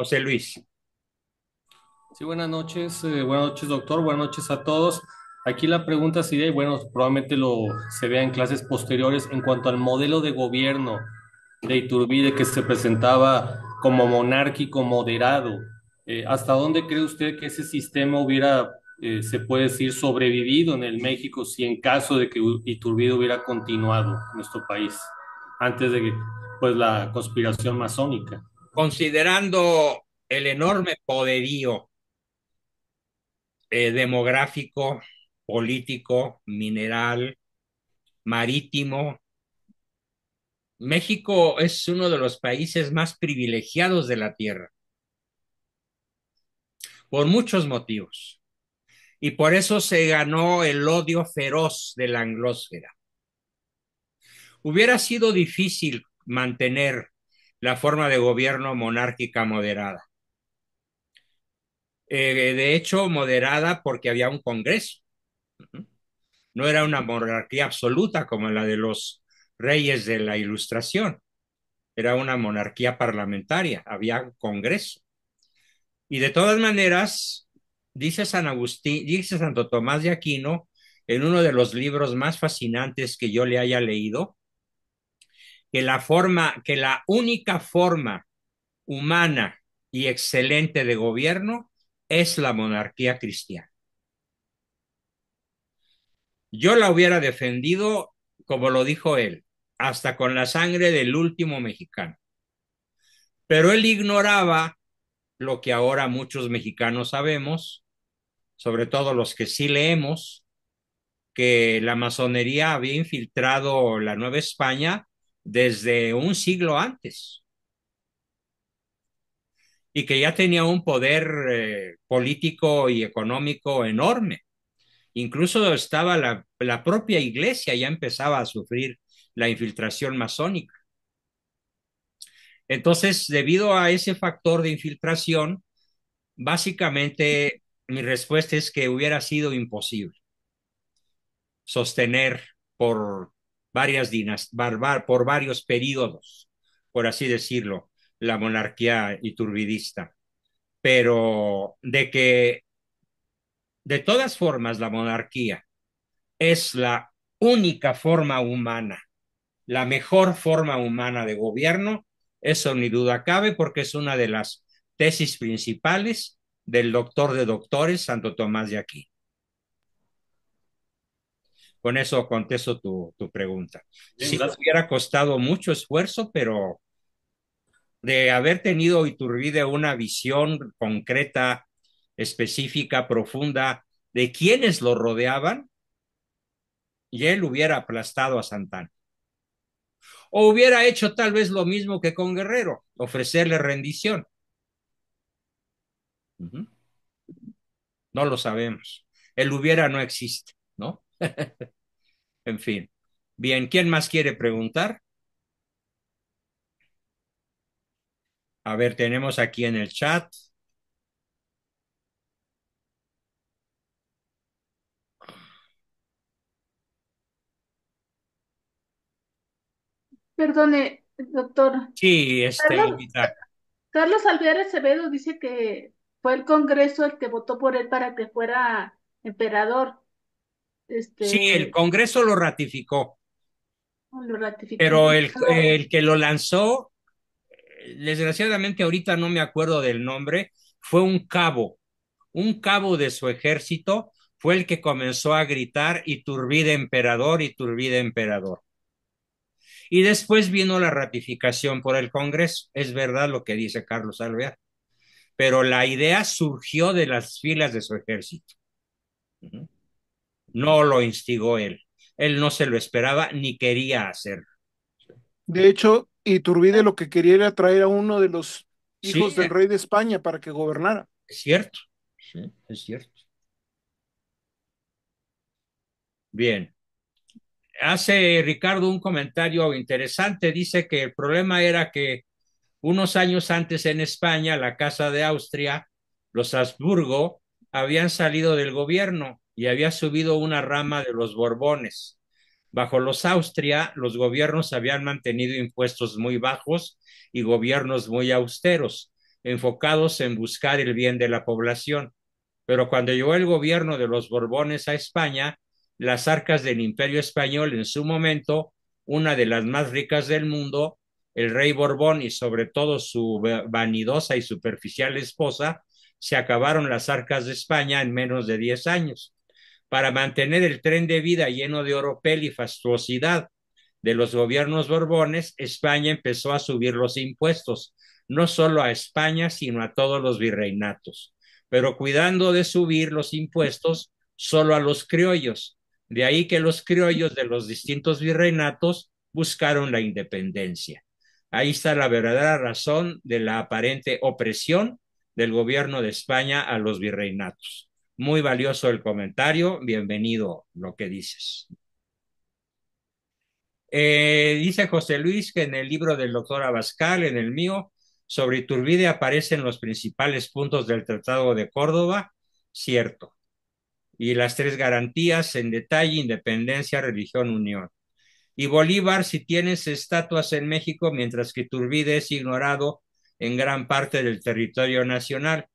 José Luis. Sí, buenas noches, eh, buenas noches doctor, buenas noches a todos. Aquí la pregunta sería, y bueno, probablemente lo se vea en clases posteriores, en cuanto al modelo de gobierno de Iturbide que se presentaba como monárquico moderado, eh, ¿hasta dónde cree usted que ese sistema hubiera, eh, se puede decir, sobrevivido en el México si en caso de que Iturbide hubiera continuado en nuestro país antes de pues, la conspiración masónica? considerando el enorme poderío eh, demográfico, político, mineral, marítimo. México es uno de los países más privilegiados de la Tierra, por muchos motivos. Y por eso se ganó el odio feroz de la anglósfera. Hubiera sido difícil mantener la forma de gobierno monárquica moderada. Eh, de hecho, moderada porque había un Congreso. No era una monarquía absoluta como la de los reyes de la Ilustración. Era una monarquía parlamentaria, había un Congreso. Y de todas maneras, dice San Agustín, dice Santo Tomás de Aquino, en uno de los libros más fascinantes que yo le haya leído, que la forma, que la única forma humana y excelente de gobierno es la monarquía cristiana. Yo la hubiera defendido, como lo dijo él, hasta con la sangre del último mexicano. Pero él ignoraba lo que ahora muchos mexicanos sabemos, sobre todo los que sí leemos, que la masonería había infiltrado la Nueva España desde un siglo antes y que ya tenía un poder eh, político y económico enorme. Incluso estaba la, la propia iglesia, ya empezaba a sufrir la infiltración masónica. Entonces, debido a ese factor de infiltración, básicamente mi respuesta es que hubiera sido imposible sostener por varias dinastías, por varios periodos, por así decirlo, la monarquía iturbidista. Pero de que, de todas formas, la monarquía es la única forma humana, la mejor forma humana de gobierno, eso ni duda cabe porque es una de las tesis principales del doctor de doctores, Santo Tomás de Aquino con eso contesto tu, pregunta. Si nos hubiera costado mucho esfuerzo, pero de haber tenido Iturbide una visión concreta, específica, profunda de quienes lo rodeaban, y él hubiera aplastado a Santana. O hubiera hecho tal vez lo mismo que con Guerrero, ofrecerle rendición. No lo sabemos. El hubiera no existe, ¿no? En fin. Bien, ¿quién más quiere preguntar? A ver, tenemos aquí en el chat. Perdone, doctor. Sí, este, Carlos, Carlos Alvear Acevedo dice que fue el Congreso el que votó por él para que fuera emperador. Este, sí, el Congreso lo ratificó. Pero el, que lo lanzó, desgraciadamente ahorita no me acuerdo del nombre, fue un cabo. Un cabo de su ejército fue el que comenzó a gritar Iturbide emperador, Iturbide emperador. Y después vino la ratificación por el Congreso. Es verdad lo que dice Carlos Alvear. Pero la idea surgió de las filas de su ejército no lo instigó él. Él no se lo esperaba ni quería hacerlo. De hecho, Iturbide lo que quería era traer a uno de los hijos del eh. rey de España para que gobernara. Es cierto, sí, es cierto. Bien. Hace Ricardo un comentario interesante. Dice que el problema era que unos años antes en España, la Casa de Austria, los Habsburgo, habían salido del gobierno y había subido una rama de los Borbones. Bajo los Austria, los gobiernos habían mantenido impuestos muy bajos y gobiernos muy austeros, enfocados en buscar el bien de la población. Pero cuando llegó el gobierno de los Borbones a España, las arcas del imperio español en su momento, una de las más ricas del mundo, el rey Borbón y sobre todo su vanidosa y superficial esposa, se acabaron las arcas de España en menos de 10 años para mantener el tren de vida lleno de oropel y fastuosidad de los gobiernos borbones, España empezó a subir los impuestos, no solo a España, sino a todos los virreinatos, pero cuidando de subir los impuestos solo a los criollos. De ahí que los criollos de los distintos virreinatos buscaron la independencia. Ahí está la verdadera razón de la aparente opresión del gobierno de España a los virreinatos. Muy valioso el comentario, bienvenido lo que dices. Eh, dice José Luis que en el libro del doctor Abascal, en el mío, sobre Iturbide aparecen los principales puntos del Tratado de Córdoba, cierto. Y las tres garantías en detalle, independencia, religión, unión. Y Bolívar, si tienes estatuas en México, mientras que Iturbide es ignorado en gran parte del territorio nacional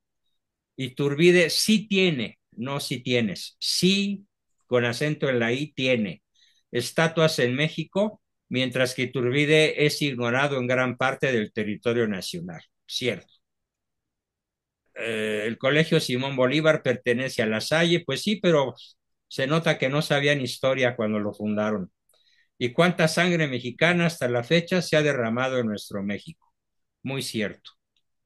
Iturbide sí tiene, no si sí tienes, sí con acento en la I tiene estatuas en México, mientras que Iturbide es ignorado en gran parte del territorio nacional. Cierto. Eh, el Colegio Simón Bolívar pertenece a La Salle, pues sí, pero se nota que no sabían historia cuando lo fundaron. ¿Y cuánta sangre mexicana hasta la fecha se ha derramado en nuestro México? Muy cierto.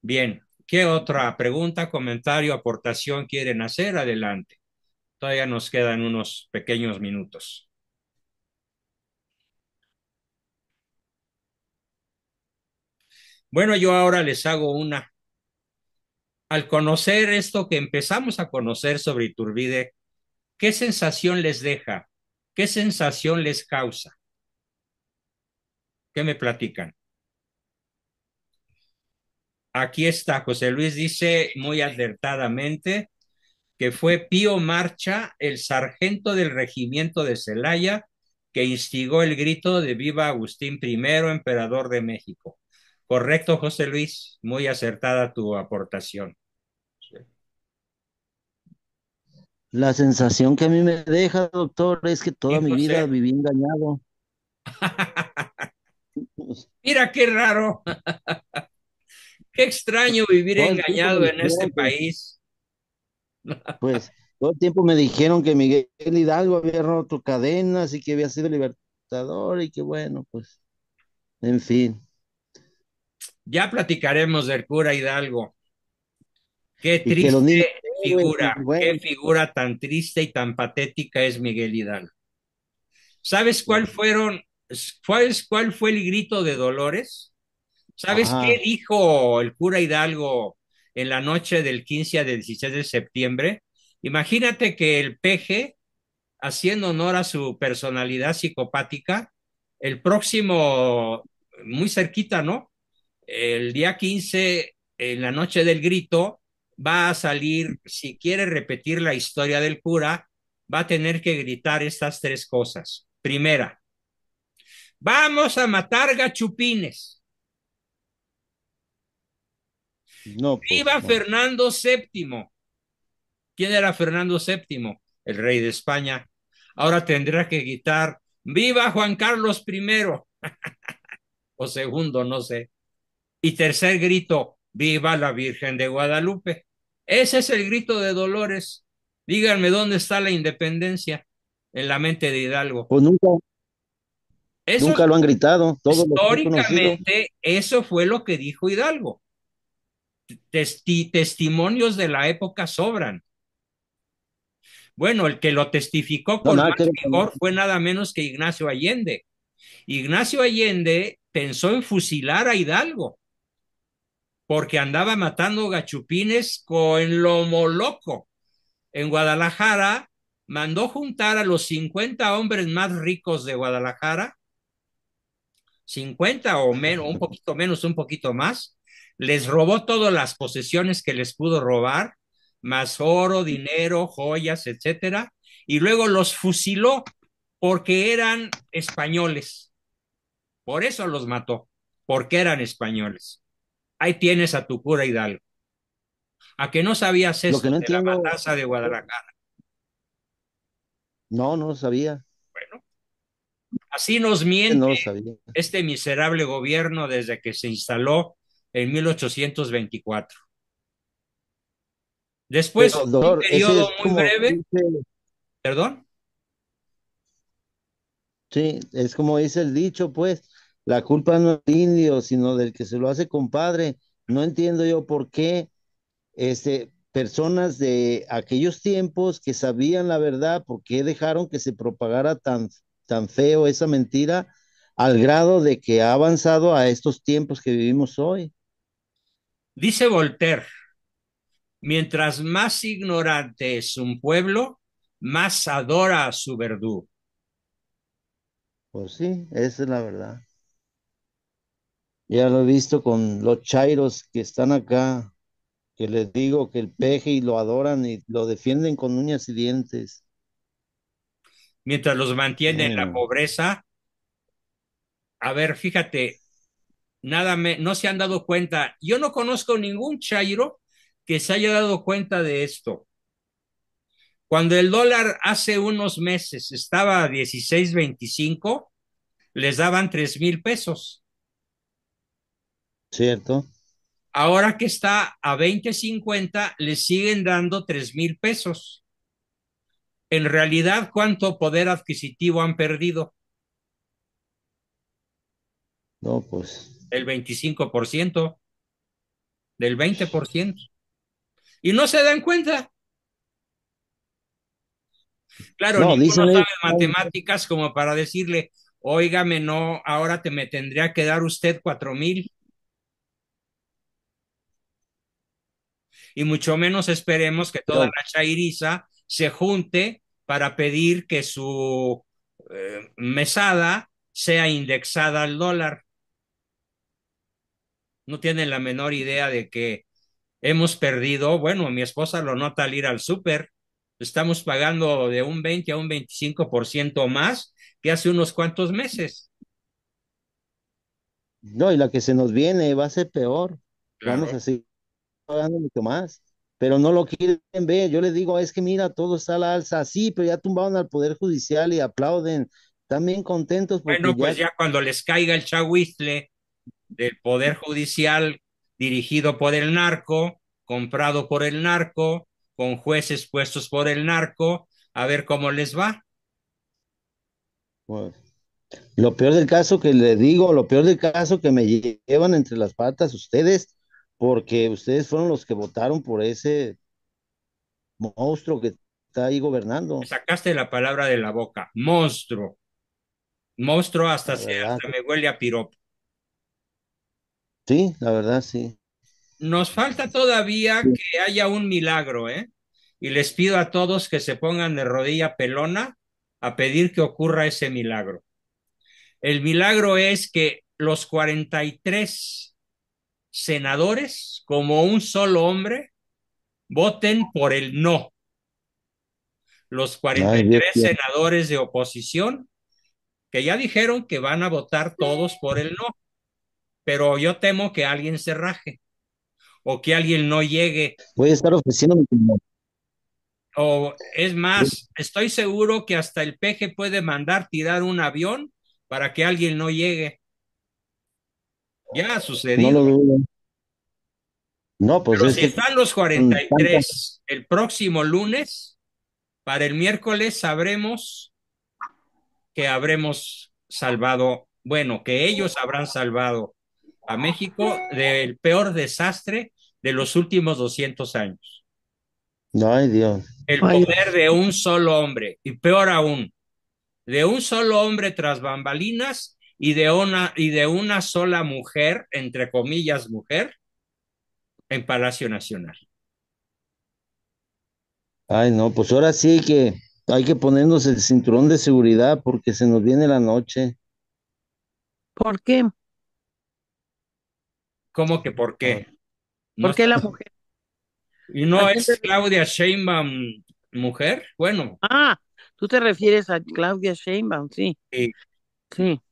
Bien, ¿Qué otra pregunta, comentario, aportación quieren hacer? Adelante. Todavía nos quedan unos pequeños minutos. Bueno, yo ahora les hago una. Al conocer esto que empezamos a conocer sobre Iturbide, ¿qué sensación les deja? ¿Qué sensación les causa? ¿Qué me platican? Aquí está, José Luis dice muy acertadamente que fue Pío Marcha, el sargento del regimiento de Celaya, que instigó el grito de Viva Agustín I, emperador de México. Correcto, José Luis, muy acertada tu aportación. La sensación que a mí me deja, doctor, es que toda mi vida viví engañado. Mira qué raro. Qué extraño vivir engañado en este pues. país. Pues todo el tiempo me dijeron que Miguel Hidalgo había roto cadenas y que había sido libertador y que bueno, pues, en fin. Ya platicaremos del cura Hidalgo. Qué triste figura, pues, qué figura tan triste y tan patética es Miguel Hidalgo. ¿Sabes cuál fueron, cuál, cuál fue el grito de Dolores? ¿Sabes qué dijo el cura Hidalgo en la noche del 15 al 16 de septiembre? Imagínate que el peje, haciendo honor a su personalidad psicopática, el próximo, muy cerquita, ¿no? El día 15, en la noche del grito, va a salir, si quiere repetir la historia del cura, va a tener que gritar estas tres cosas. Primera, vamos a matar gachupines. Viva pues, Fernando VII. ¿Quién era Fernando VII? El rey de España. Ahora tendrá que gritar Viva Juan Carlos I. o segundo, no sé. Y tercer grito, Viva la Virgen de Guadalupe. Ese es el grito de Dolores. Díganme dónde está la independencia en la mente de Hidalgo. Pues nunca, nunca lo han gritado. históricamente, eso fue lo que dijo Hidalgo testimonios de la época sobran. Bueno, el que lo testificó con más fue nada menos que Ignacio Allende. Ignacio Allende pensó en fusilar a Hidalgo porque andaba matando gachupines con lomo loco. En Guadalajara mandó juntar a los 50 hombres más ricos de Guadalajara, 50 o menos, un poquito menos, un poquito más, les robó todas las posesiones que les pudo robar, más oro, dinero, joyas, etcétera, y luego los fusiló porque eran españoles. Por eso los mató, porque eran españoles. Ahí tienes a tu cura Hidalgo. A que no sabías eso de la matanza de Guadalajara. No, no sabía. Bueno, así nos miente este miserable gobierno desde que se instaló en 1824. Después, veinticuatro después ¿Perdón? Sí, es como dice el dicho, pues, la culpa no es del indio, sino del que se lo hace compadre. No entiendo yo por qué este, personas de aquellos tiempos que sabían la verdad, por qué dejaron que se propagara tan, tan feo esa mentira al grado de que ha avanzado a estos tiempos que vivimos hoy. Dice Voltaire, mientras más ignorante es un pueblo, más adora a su verdugo. Pues sí, esa es la verdad. Ya lo he visto con los chairos que están acá, que les digo que el peje y lo adoran y lo defienden con uñas y dientes. Mientras los mantiene en la mm. pobreza. A ver, fíjate, nada me, no se han dado cuenta. Yo no conozco ningún chairo que se haya dado cuenta de esto. Cuando el dólar hace unos meses estaba a 16.25, les daban 3 mil pesos. Cierto. Ahora que está a 20.50, les siguen dando 3 mil pesos. En realidad, ¿cuánto poder adquisitivo han perdido? No, pues del 25%, del 20%. Y no se dan cuenta. Claro, no, ninguno sabe matemáticas como para decirle, óigame, no, ahora te me tendría que dar usted cuatro mil. Y mucho menos esperemos que toda la chairiza se junte para pedir que su eh, mesada sea indexada al dólar no tienen la menor idea de que hemos perdido, bueno, mi esposa lo nota al ir al súper, estamos pagando de un 20 a un 25% más que hace unos cuantos meses. No, y la que se nos viene va a ser peor. Vamos a seguir pagando mucho más, pero no lo quieren ver. Yo les digo, es que mira, todo está a la alza. Sí, pero ya tumbaron al Poder Judicial y aplauden. También contentos. bueno, pues ya... cuando les caiga el chahuizle, del Poder Judicial dirigido por el narco, comprado por el narco, con jueces puestos por el narco, a ver cómo les va. lo peor del caso que le digo, lo peor del caso que me llevan entre las patas ustedes, porque ustedes fueron los que votaron por ese monstruo que está ahí gobernando. sacaste la palabra de la boca, monstruo. Monstruo hasta, se, me huele a piropo. Sí, la verdad, sí. Nos falta todavía que haya un milagro, ¿eh? Y les pido a todos que se pongan de rodilla pelona a pedir que ocurra ese milagro. El milagro es que los 43 senadores, como un solo hombre, voten por el no. Los 43 tres senadores de oposición, que ya dijeron que van a votar todos por el no pero yo temo que alguien se raje o que alguien no llegue. Voy a estar ofreciendo O es más, estoy seguro que hasta el peje puede mandar tirar un avión para que alguien no llegue. Ya ha sucedido. No, lo no pues si están los 43 el próximo lunes, para el miércoles sabremos que habremos salvado, bueno, que ellos habrán salvado a México del peor desastre de los últimos 200 años. Ay, Dios. El poder de un solo hombre, y peor aún, de un solo hombre tras bambalinas y de una, y de una sola mujer, entre comillas, mujer, en Palacio Nacional. Ay, no, pues ahora sí que hay que ponernos el cinturón de seguridad porque se nos viene la noche. ¿Por qué? ¿Cómo que por qué? ¿Por qué la mujer? ¿Y no es Claudia Sheinbaum mujer? Bueno. Ah, tú te refieres a Claudia Sheinbaum, sí. Sí.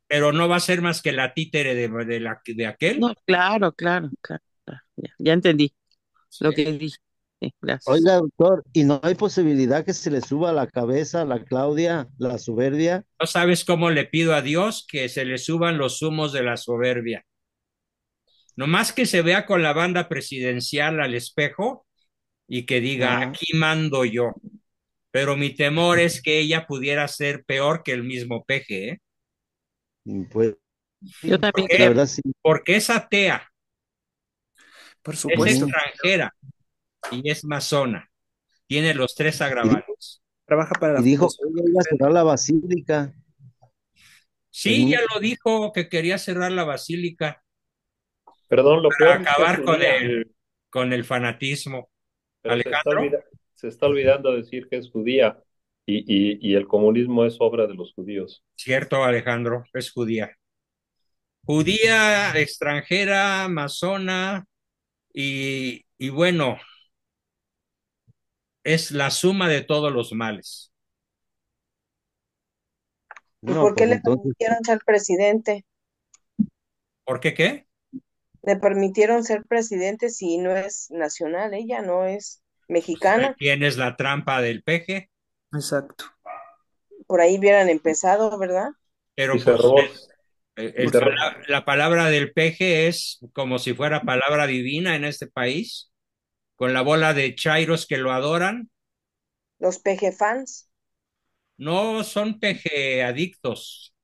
Pero no va a ser más que la títere de, la, de aquel. No, claro, claro, Ya, entendí lo que dije. Gracias. Oiga, doctor, ¿y no hay posibilidad que se le suba la cabeza a la Claudia la soberbia? No sabes cómo le pido a Dios que se le suban los humos de la soberbia más que se vea con la banda presidencial al espejo y que diga, aquí mando yo. Pero mi temor es que ella pudiera ser peor que el mismo peje. ¿eh? Pues, yo también. Porque, sí. porque es atea. Por supuesto. Es extranjera y es masona. Tiene los tres agravados. Trabaja para la. Y dijo que iba cerrar la basílica. Sí, ya lo dijo que quería cerrar la basílica. Perdón, lo para acabar con el, con el fanatismo. Alejandro. Se está, olvidando decir que es judía y, el comunismo es obra de los judíos. Cierto, Alejandro, es judía. Judía, extranjera, amazona y, bueno, es la suma de todos los males. por qué pues le pusieron ser presidente? ¿Por qué qué? le permitieron ser presidente si no es nacional, ella no es mexicana. Pues, ¿Quién es la trampa del peje? Exacto. Por ahí hubieran empezado, ¿verdad? Pero pues, eh, eh, la, la, palabra del peje es como si fuera palabra divina en este país, con la bola de chairos que lo adoran. Los peje fans. No son peje adictos,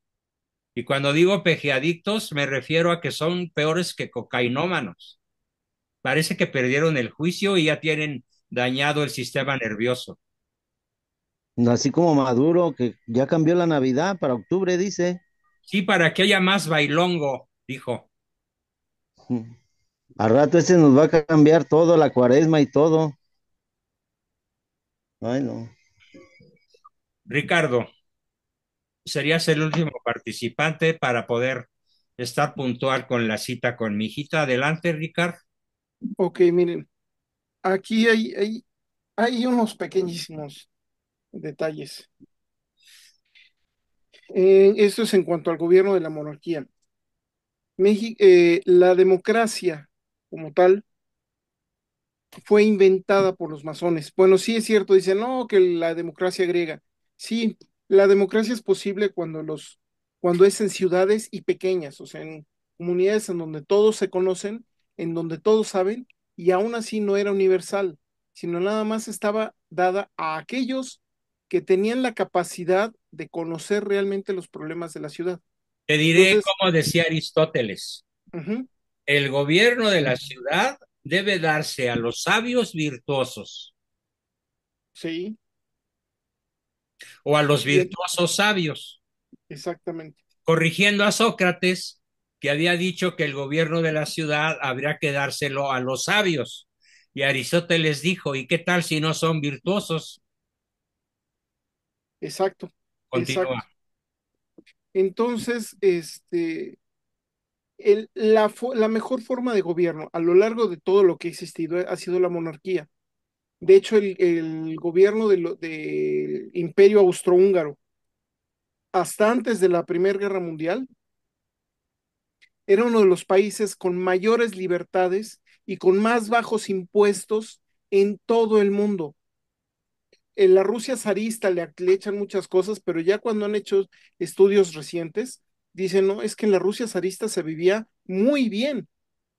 y cuando digo pejeadictos, me refiero a que son peores que cocainómanos. Parece que perdieron el juicio y ya tienen dañado el sistema nervioso. Así como Maduro, que ya cambió la Navidad para octubre, dice. Sí, para que haya más bailongo, dijo. Mm. A rato ese nos va a cambiar todo, la cuaresma y todo. Bueno. Ricardo serías el último participante para poder estar puntual con la cita con mi hijita. Adelante, Ricardo. Ok, miren, aquí hay, hay, unos pequeñísimos detalles. esto es en cuanto al gobierno de la monarquía. Eh, la democracia como tal fue inventada por los masones. Bueno, sí es cierto, dicen, no, que la democracia griega. Sí, la democracia es posible cuando los cuando es en ciudades y pequeñas, o sea, en comunidades en donde todos se conocen, en donde todos saben y aún así no era universal, sino nada más estaba dada a aquellos que tenían la capacidad de conocer realmente los problemas de la ciudad. Te diré como decía Aristóteles. El gobierno de la ciudad debe darse a los sabios virtuosos. Sí o a los virtuosos sabios. Exactamente. Corrigiendo a Sócrates, que había dicho que el gobierno de la ciudad habría que dárselo a los sabios. Y Aristóteles dijo, ¿y qué tal si no son virtuosos? Exacto. Entonces, este, el, la, la mejor forma de gobierno a lo largo de todo lo que ha existido eh, ha sido la monarquía de hecho, el, gobierno del Imperio Austrohúngaro, hasta antes de la Primera Guerra Mundial, era uno de los países con mayores libertades y con más bajos impuestos en todo el mundo. En eh, la Rusia zarista le, le echan muchas cosas, pero ya cuando han hecho estudios recientes, dicen, no, es que en la Rusia zarista se vivía muy bien.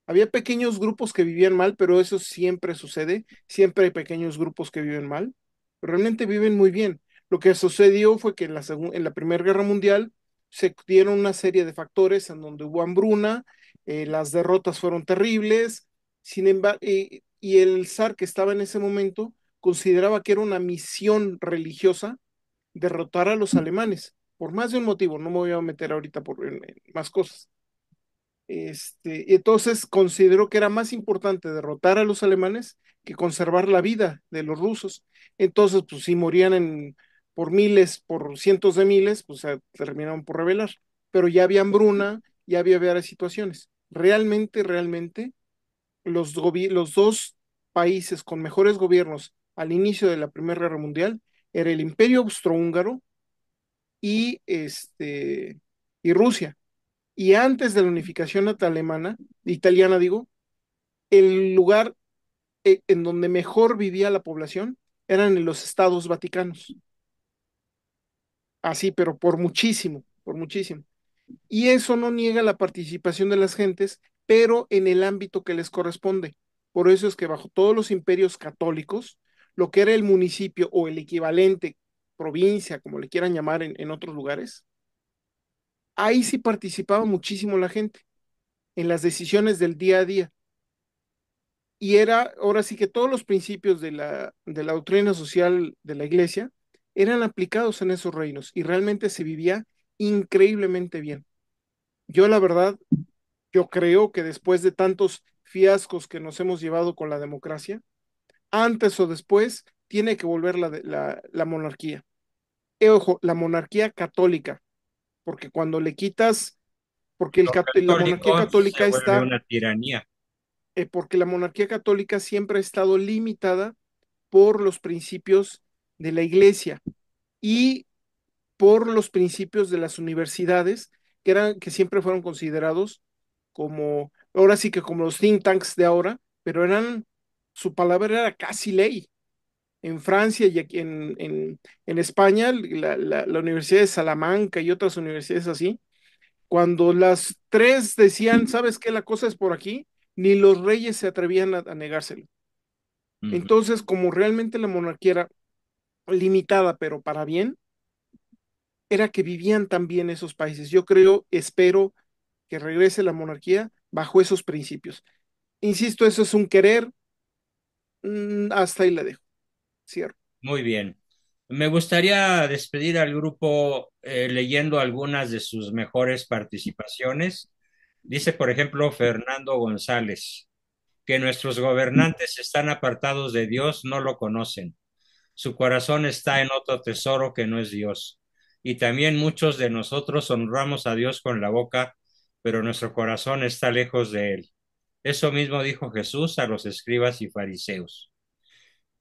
Había pequeños grupos que vivían mal, pero eso siempre sucede. Siempre hay pequeños grupos que viven mal, pero realmente viven muy bien. Lo que sucedió fue que en la, en la Primera Guerra Mundial se dieron una serie de factores en donde hubo hambruna, eh, las derrotas fueron terribles, sin embargo, eh, y el zar que estaba en ese momento consideraba que era una misión religiosa derrotar a los alemanes, por más de un motivo, no me voy a meter ahorita por en más cosas. Este, entonces consideró que era más importante derrotar a los alemanes que conservar la vida de los rusos. Entonces, pues si morían en, por miles, por cientos de miles, pues se terminaron por rebelar. Pero ya había hambruna, ya había varias situaciones. Realmente, realmente, los, dos países con mejores gobiernos al inicio de la Primera Guerra Mundial era el Imperio Austrohúngaro y este, Rusia y antes de la unificación alemana, italiana, digo, el lugar e, en donde mejor vivía la población eran en los estados vaticanos. Así, pero por muchísimo, por muchísimo. Y eso no niega la participación de las gentes, pero en el ámbito que les corresponde. Por eso es que bajo todos los imperios católicos, lo que era el municipio o el equivalente provincia, como le quieran llamar en otros lugares, ahí sí participaba muchísimo la gente en las decisiones del día a día. Y era, ahora sí que todos los principios de la, de la doctrina social de la iglesia eran aplicados en esos reinos y realmente se vivía increíblemente bien. Yo la verdad, yo creo que después de tantos fiascos que nos hemos llevado con la democracia, antes o después tiene que volver la, la monarquía. Eh, ojo, la monarquía católica, porque cuando le quitas, porque el la monarquía católica está... Una eh, porque la monarquía católica siempre ha estado limitada por los principios de la iglesia y por los principios de las universidades, que, eran, que siempre fueron considerados como, ahora sí que como los think tanks de ahora, pero eran, su palabra era casi ley en Francia y aquí en, en, España, la, Universidad de Salamanca y otras universidades así, cuando las tres decían, ¿sabes qué? La cosa es por aquí, ni los reyes se atrevían a, negárselo. Entonces, como realmente la monarquía era limitada, pero para bien, era que vivían también esos países. Yo creo, espero que regrese la monarquía bajo esos principios. Insisto, eso es un querer, mm, hasta ahí la dejo. Muy bien. Me gustaría despedir al grupo eh, leyendo algunas de sus mejores participaciones. Dice, por ejemplo, Fernando González, que nuestros gobernantes están apartados de Dios, no lo conocen. Su corazón está en otro tesoro que no es Dios. Y también muchos de nosotros honramos a Dios con la boca, pero nuestro corazón está lejos de Él. Eso mismo dijo Jesús a los escribas y fariseos.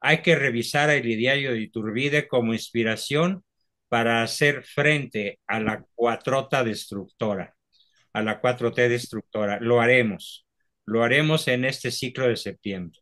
Hay que revisar el ideario de Iturbide como inspiración para hacer frente a la cuatrota destructora, a la 4T destructora. Lo haremos, lo haremos en este ciclo de septiembre.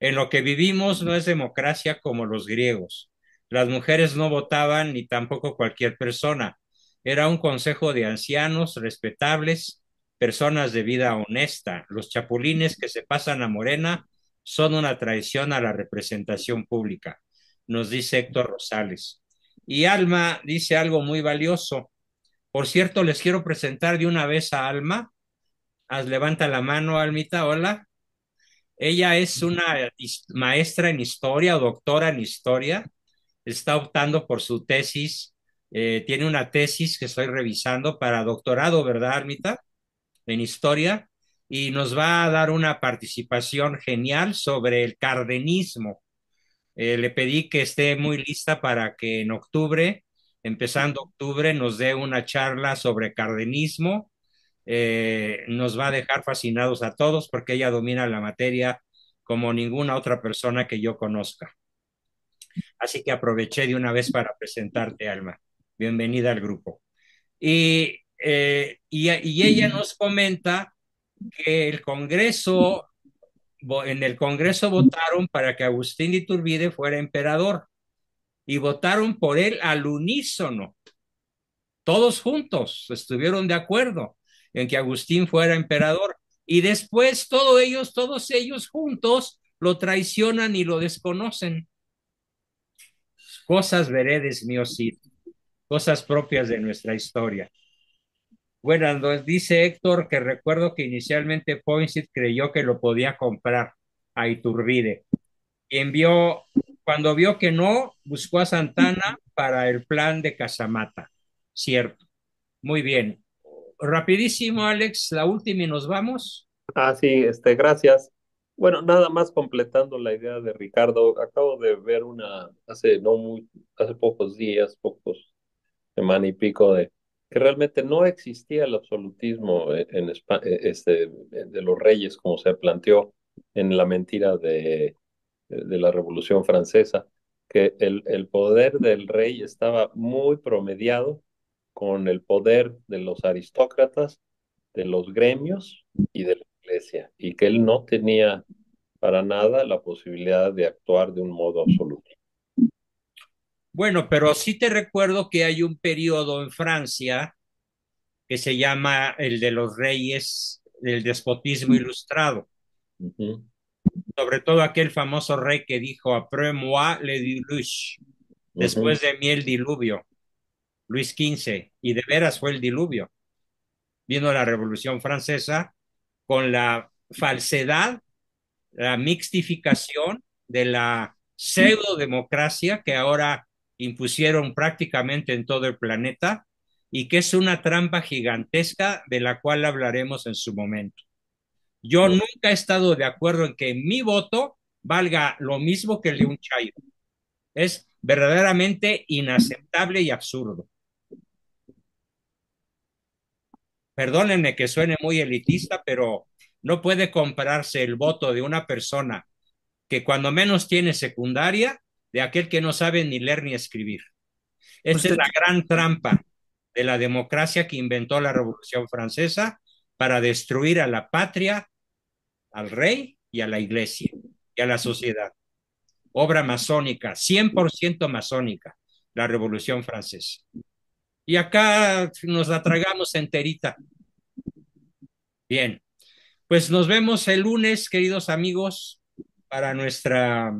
En lo que vivimos no es democracia como los griegos. Las mujeres no votaban ni tampoco cualquier persona. Era un consejo de ancianos respetables, personas de vida honesta. Los chapulines que se pasan a Morena son una traición a la representación pública, nos dice Héctor Rosales. Y Alma dice algo muy valioso. Por cierto, les quiero presentar de una vez a Alma. Ah, levanta la mano, Almita, hola. Ella es una maestra en historia doctora en historia. Está optando por su tesis. Eh, tiene una tesis que estoy revisando para doctorado, ¿verdad, Almita? En historia y nos va a dar una participación genial sobre el cardenismo. Eh, le pedí que esté muy lista para que en octubre, empezando octubre, nos dé una charla sobre cardenismo. Eh, nos va a dejar fascinados a todos porque ella domina la materia como ninguna otra persona que yo conozca. Así que aproveché de una vez para presentarte, Alma. Bienvenida al grupo. Y, eh, y, y ella nos comenta que el Congreso, en el Congreso votaron para que Agustín Iturbide fuera emperador y votaron por él al unísono. Todos juntos estuvieron de acuerdo en que Agustín fuera emperador y después todos ellos, todos ellos juntos lo traicionan y lo desconocen. Cosas veredes, míos, cosas propias de nuestra historia. Bueno, nos dice Héctor que recuerdo que inicialmente Poinsett creyó que lo podía comprar a Iturbide. Envió, cuando vio que no, buscó a Santana para el plan de Casamata. Cierto. Muy bien. Rapidísimo, Alex, la última y nos vamos. Ah, sí, este, gracias. Bueno, nada más completando la idea de Ricardo, acabo de ver una hace no muy, hace pocos días, pocos semana y pico de que realmente no existía el absolutismo eh, en, eh, este, eh, de los reyes como se planteó en la mentira de, de la Revolución Francesa, que el, el, poder del rey estaba muy promediado con el poder de los aristócratas, de los gremios y de la iglesia, y que él no tenía para nada la posibilidad de actuar de un modo absoluto. Bueno, pero sí te recuerdo que hay un periodo en Francia que se llama el de los reyes del despotismo ilustrado. Sobre todo aquel famoso rey que dijo, après moi le diluche, después de mí el diluvio, Luis XV, y de veras fue el diluvio. Viendo la Revolución Francesa con la falsedad, la mixtificación de la pseudo democracia que ahora impusieron prácticamente en todo el planeta y que es una trampa gigantesca de la cual hablaremos en su momento. Yo nunca he estado de acuerdo en que mi voto valga lo mismo que el de un chayo. Es verdaderamente inaceptable y absurdo. Perdónenme que suene muy elitista, pero no puede compararse el voto de una persona que cuando menos tiene secundaria de aquel que no sabe ni leer ni escribir. Esta pues es la gran trampa de la democracia que inventó la Revolución Francesa para destruir a la patria, al rey y a la iglesia y a la sociedad. Obra masónica, 100% masónica, la Revolución Francesa. Y acá nos la tragamos enterita. Bien, pues nos vemos el lunes, queridos amigos, para nuestra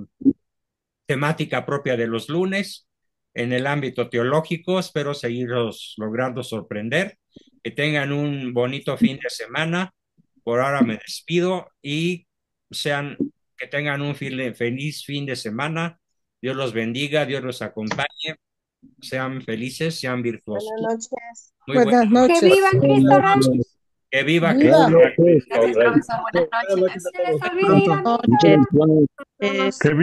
temática propia de los lunes en el ámbito teológico. Espero seguirlos logrando sorprender. Que tengan un bonito fin de semana. Por ahora me despido y sean que tengan un feliz fin de semana. Dios los bendiga, Dios los acompañe. Sean felices, sean virtuosos. Buenas noches. Que viva Cristo. Que viva Cristo. Que viva.